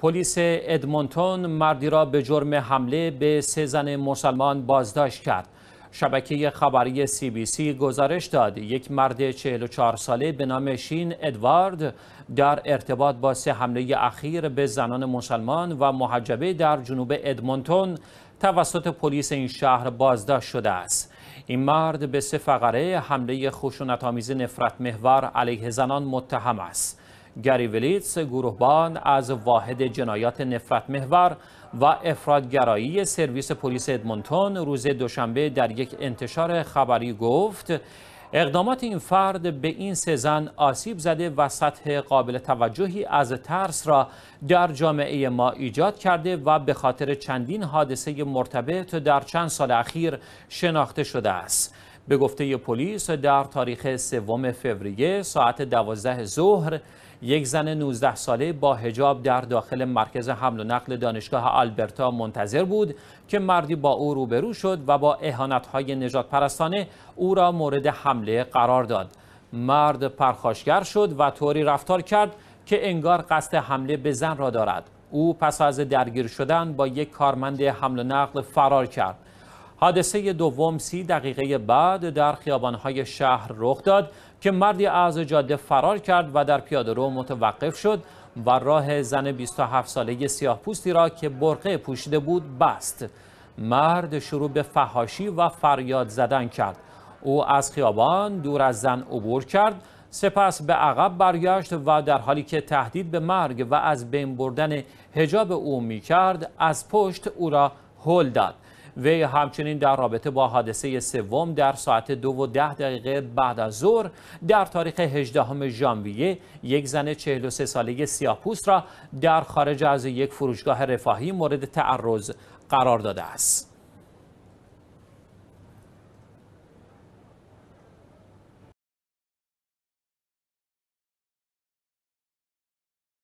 پلیس ادمونتون مردی را به جرم حمله به سه زن مسلمان بازداشت کرد. شبکه خبری سی بی سی گزارش داد یک مرد 44 ساله به نام شین ادوارد در ارتباط با سه حمله اخیر به زنان مسلمان و محجبه در جنوب ادمونتون توسط پلیس این شهر بازداشت شده است. این مرد به سه فقره حمله خشونت‌آمیز نفرت محور علیه زنان متهم است. گری گروهبان از واحد جنایات نفرت محور و افرادگرایی سرویس پلیس ادمونتون روز دوشنبه در یک انتشار خبری گفت اقدامات این فرد به این سه زن آسیب زده و سطح قابل توجهی از ترس را در جامعه ما ایجاد کرده و به خاطر چندین حادثه مرتبط در چند سال اخیر شناخته شده است. به گفته پلیس در تاریخ سوم فوریه ساعت 12 ظهر یک زن 19 ساله با هجاب در داخل مرکز حمل و نقل دانشگاه آلبرتا منتظر بود که مردی با او روبرو شد و با اهانت‌های نجات پرستانه او را مورد حمله قرار داد. مرد پرخاشگر شد و طوری رفتار کرد که انگار قصد حمله به زن را دارد. او پس از درگیر شدن با یک کارمند حمل و نقل فرار کرد. حادثه دوم سی دقیقه بعد در خیابانهای شهر رخ داد که مردی از جاده فرار کرد و در پیاده رو متوقف شد و راه زن 27 ساله سیاه پوستی را که برقه پوشیده بود بست مرد شروع به فهاشی و فریاد زدن کرد او از خیابان دور از زن عبور کرد سپس به عقب برگشت و در حالی که تهدید به مرگ و از بین بردن هجاب او می کرد از پشت او را هل داد وی همچنین در رابطه با حادثه سوم در ساعت دو و ده دقیقه بعد از ظهر در تاریخ 18 ژانویه یک زن 43 ساله سیاپوست را در خارج از یک فروشگاه رفاهی مورد تعرض قرار داده است.